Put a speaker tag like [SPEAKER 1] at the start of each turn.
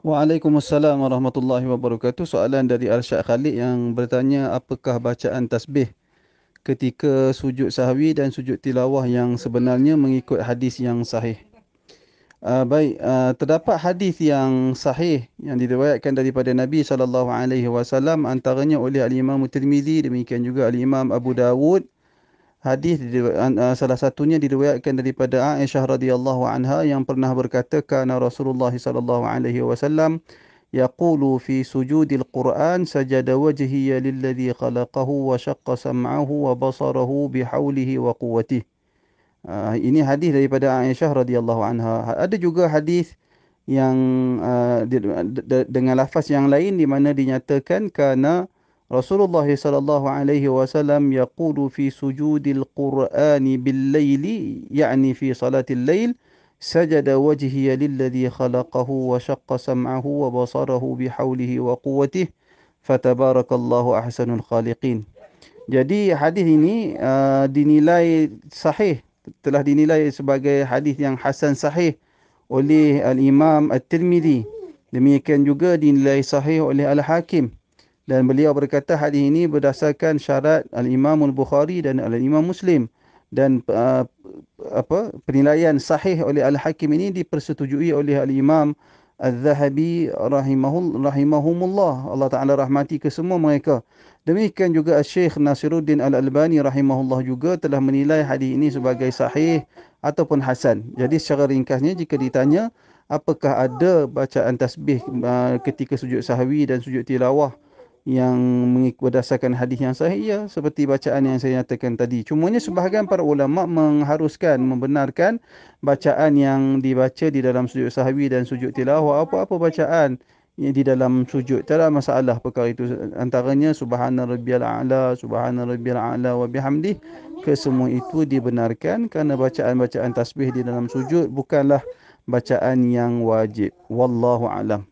[SPEAKER 1] Waalaikumsalam warahmatullahi wabarakatuh. Soalan dari Arsyad Khalid yang bertanya apakah bacaan tasbih ketika sujud sahwi dan sujud tilawah yang sebenarnya mengikut hadis yang sahih. Uh, baik, uh, terdapat hadis yang sahih yang diriwayatkan daripada Nabi sallallahu alaihi wasallam antaranya oleh Al Imam Tirmizi demikian juga Al Imam Abu Dawud Hadis uh, salah satunya diriwayatkan daripada Aisyah radhiyallahu anha yang pernah berkata kana Rasulullah sallallahu alaihi wasallam yaqulu fi sujudil Quran sajada wajhi lilladhi khalaqahu wa shaqqa sam'ahu wa basarahu bihaulihi wa quwwatihi. Uh, ini hadis daripada Aisyah radhiyallahu anha. Ada juga hadis yang uh, dengan lafaz yang lain di mana dinyatakan kana رسول الله صلى الله عليه وسلم يقول في سجود القرآن بالليل يعني في صلاة الليل سجد وجهي للذي خلقه وشق سمعه وبصره بحوله وقوته فتبارك الله أحسن الخالقين Jadi hadis ini uh, dinilai sahih telah dinilai sebagai hadis yang hasan sahih oleh Al-Imam At-Tirmizi. Demikian juga dinilai sahih oleh Al-Hakim. dan beliau berkata hadis ini berdasarkan syarat al-Imam al-Bukhari dan al-Imam Muslim dan uh, apa penilaian sahih oleh al-Hakim ini dipersetujui oleh al-Imam Al-Zahabi rahimahul rahimahumullah Allah Taala rahmati ke semua mereka. Demikian juga Syekh Nasiruddin Al-Albani rahimahullah juga telah menilai hadis ini sebagai sahih ataupun hasan. Jadi secara ringkasnya jika ditanya apakah ada bacaan tasbih uh, ketika sujud sahwi dan sujud tilawah yang mengikut berdasarkan hadis yang sahih ya seperti bacaan yang saya nyatakan tadi. Cumanya sebahagian para ulama mengharuskan membenarkan bacaan yang dibaca di dalam sujud sahwi dan sujud tilawah apa-apa bacaan yang di dalam sujud tak ada masalah perkara itu antaranya subhana rabbiyal a'la subhana rabbiyal a'la wa bihamdih kesemua itu dibenarkan kerana bacaan-bacaan tasbih di dalam sujud bukanlah bacaan yang wajib wallahu alam